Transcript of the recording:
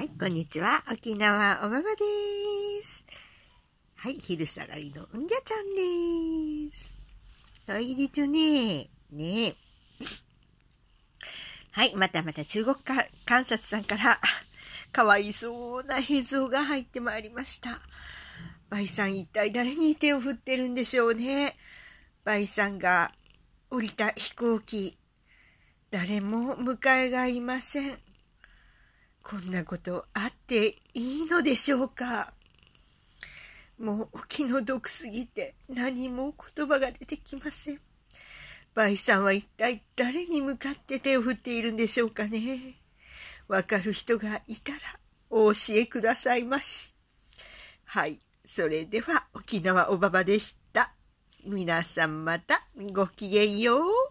はい、こんにちは。沖縄おばばです。はい、昼下がりのうんじゃちゃんです。かわいいでちょね。ねはい、またまた中国か観察さんから、かわいそうな映像が入ってまいりました。バイさん一体誰に手を振ってるんでしょうね。バイさんが降りた飛行機、誰も迎えがいません。こんなことあっていいのでしょうかもうお気の毒すぎて何も言葉が出てきません。バイさんは一体誰に向かって手を振っているんでしょうかね。わかる人がいたらお教えくださいまし。はい。それでは沖縄おばばでした。皆さんまたごきげんよう。